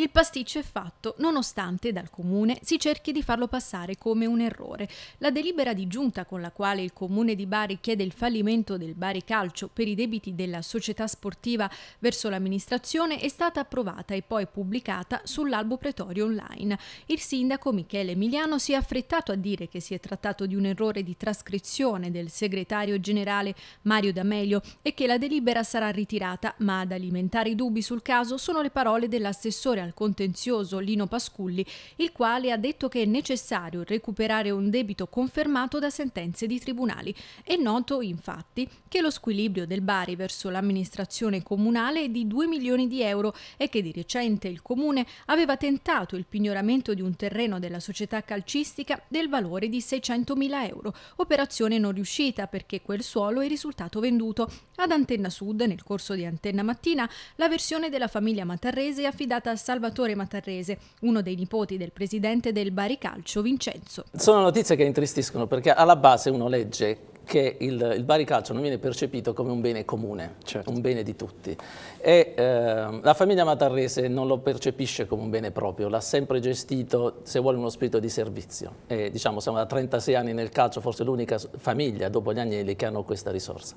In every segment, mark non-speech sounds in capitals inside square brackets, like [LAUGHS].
Il pasticcio è fatto, nonostante dal comune si cerchi di farlo passare come un errore. La delibera di giunta con la quale il comune di Bari chiede il fallimento del Bari Calcio per i debiti della società sportiva verso l'amministrazione è stata approvata e poi pubblicata sull'albo pretorio online. Il sindaco Michele Emiliano si è affrettato a dire che si è trattato di un errore di trascrizione del segretario generale Mario D'Amelio e che la delibera sarà ritirata, ma ad alimentare i dubbi sul caso sono le parole dell'assessore al al contenzioso Lino Pasculli, il quale ha detto che è necessario recuperare un debito confermato da sentenze di tribunali. È noto, infatti, che lo squilibrio del Bari verso l'amministrazione comunale è di 2 milioni di euro e che di recente il comune aveva tentato il pignoramento di un terreno della società calcistica del valore di 600 mila euro, operazione non riuscita perché quel suolo è risultato venduto. Ad Antenna Sud, nel corso di Antenna Mattina, la versione della famiglia matarrese è affidata a Salvatore Salvatore Matarrese, uno dei nipoti del presidente del Baricalcio, Vincenzo. Sono notizie che intristiscono perché alla base uno legge che il, il baricalcio non viene percepito come un bene comune, certo. un bene di tutti. E, eh, la famiglia Matarrese non lo percepisce come un bene proprio, l'ha sempre gestito, se vuole, uno spirito di servizio. E, diciamo, siamo da 36 anni nel calcio, forse l'unica famiglia dopo gli Agnelli che hanno questa risorsa.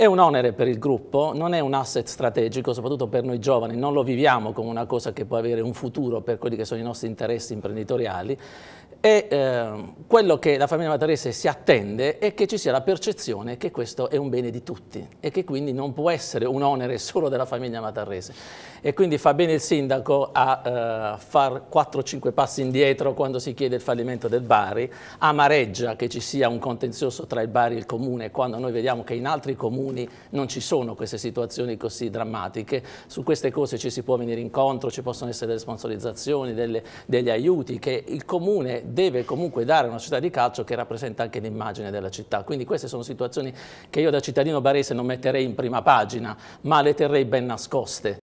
È un onere per il gruppo, non è un asset strategico, soprattutto per noi giovani, non lo viviamo come una cosa che può avere un futuro per quelli che sono i nostri interessi imprenditoriali e eh, quello che la famiglia Matarese si attende è che ci sia la percezione che questo è un bene di tutti e che quindi non può essere un onere [LAUGHS] solo della famiglia Matarese e quindi fa bene il sindaco a eh, far 4-5 passi indietro quando si chiede il fallimento del Bari, amareggia che ci sia un contenzioso tra il Bari e il Comune quando noi vediamo che in altri comuni comuni non ci sono queste situazioni così drammatiche. Su queste cose ci si può venire incontro, ci possono essere delle sponsorizzazioni, delle, degli aiuti che il comune deve comunque dare a una città di calcio che rappresenta anche l'immagine della città. Quindi queste sono situazioni che io da cittadino barese non metterei in prima pagina, ma le terrei ben nascoste